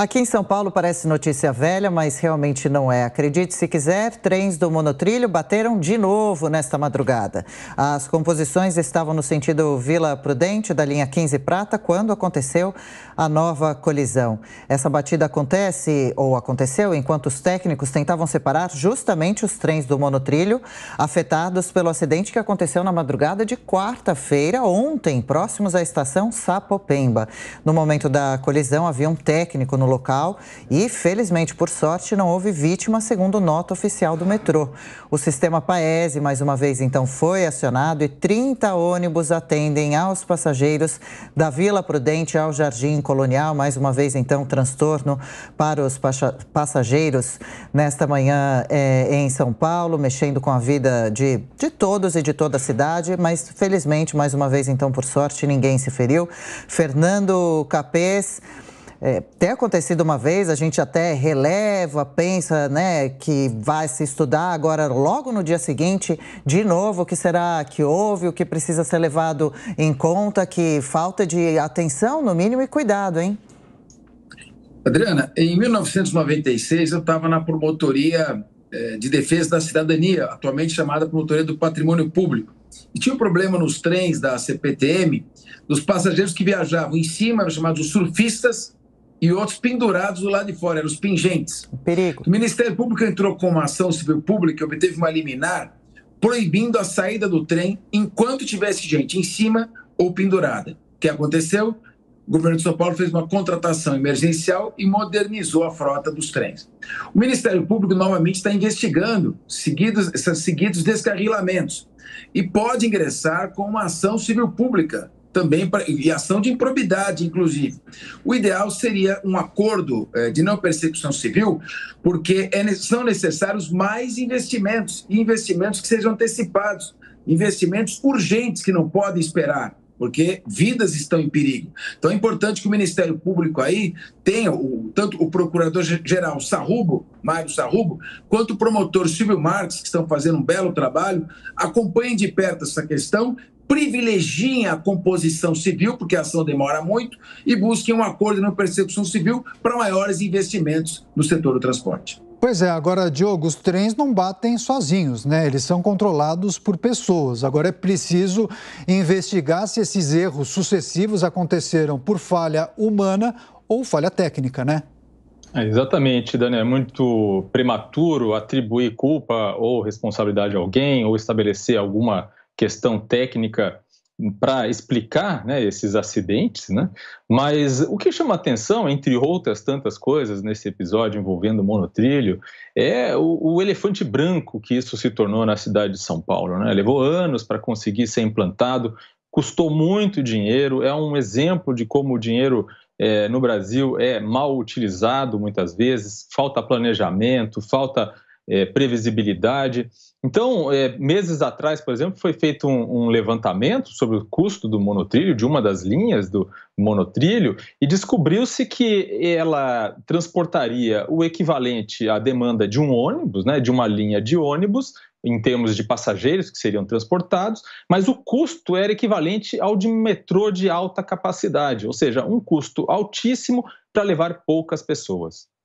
Aqui em São Paulo parece notícia velha, mas realmente não é. Acredite se quiser, trens do monotrilho bateram de novo nesta madrugada. As composições estavam no sentido Vila Prudente, da linha 15 Prata, quando aconteceu a nova colisão. Essa batida acontece, ou aconteceu, enquanto os técnicos tentavam separar justamente os trens do monotrilho afetados pelo acidente que aconteceu na madrugada de quarta-feira, ontem, próximos à estação Sapopemba. No momento da colisão, havia um técnico no local e, felizmente, por sorte, não houve vítima, segundo nota oficial do metrô. O sistema Paese, mais uma vez, então, foi acionado e 30 ônibus atendem aos passageiros da Vila Prudente ao Jardim Colonial. Mais uma vez, então, transtorno para os passageiros nesta manhã é, em São Paulo, mexendo com a vida de, de todos e de toda a cidade, mas felizmente, mais uma vez, então, por sorte, ninguém se feriu. Fernando Capês. É, tem acontecido uma vez, a gente até releva, pensa né, que vai se estudar agora logo no dia seguinte, de novo, o que será que houve, o que precisa ser levado em conta, que falta de atenção, no mínimo, e cuidado, hein? Adriana, em 1996 eu estava na promotoria é, de defesa da cidadania, atualmente chamada promotoria do patrimônio público. E tinha um problema nos trens da CPTM, dos passageiros que viajavam em cima, eram chamados surfistas, e outros pendurados do lado de fora, eram os pingentes. Perigo. O Ministério Público entrou com uma ação civil pública e obteve uma liminar proibindo a saída do trem enquanto tivesse gente em cima ou pendurada. O que aconteceu? O governo de São Paulo fez uma contratação emergencial e modernizou a frota dos trens. O Ministério Público novamente está investigando seguidos, seguidos descarrilamentos e pode ingressar com uma ação civil pública também pra, e ação de improbidade, inclusive. O ideal seria um acordo eh, de não persecução civil, porque é, são necessários mais investimentos, e investimentos que sejam antecipados, investimentos urgentes que não podem esperar. Porque vidas estão em perigo. Então é importante que o Ministério Público aí tenha o, tanto o Procurador-Geral Sarrubo, Mário Sarrubo, quanto o promotor Silvio Marques, que estão fazendo um belo trabalho, acompanhem de perto essa questão privilegiem a composição civil, porque a ação demora muito, e busquem um acordo na persecução civil para maiores investimentos no setor do transporte. Pois é, agora, Diogo, os trens não batem sozinhos, né? Eles são controlados por pessoas. Agora é preciso investigar se esses erros sucessivos aconteceram por falha humana ou falha técnica, né? É, exatamente, Dani. É muito prematuro atribuir culpa ou responsabilidade a alguém ou estabelecer alguma questão técnica para explicar né, esses acidentes, né? mas o que chama atenção, entre outras tantas coisas nesse episódio envolvendo o monotrilho, é o, o, elefante branco que isso se tornou na cidade de São Paulo. Né? Levou anos para conseguir ser implantado, custou muito dinheiro, é um exemplo de como o dinheiro é, no Brasil é mal utilizado muitas vezes, falta planejamento, falta é, previsibilidade. Então, é, meses atrás, por exemplo, foi feito um, um, levantamento sobre o custo do monotrilho, de uma das linhas do monotrilho, e descobriu-se que ela transportaria o equivalente à demanda de um ônibus, né, de uma linha de ônibus, em termos de passageiros que seriam transportados, mas o custo era equivalente ao de um metrô de alta capacidade, ou seja, um custo altíssimo para levar poucas pessoas.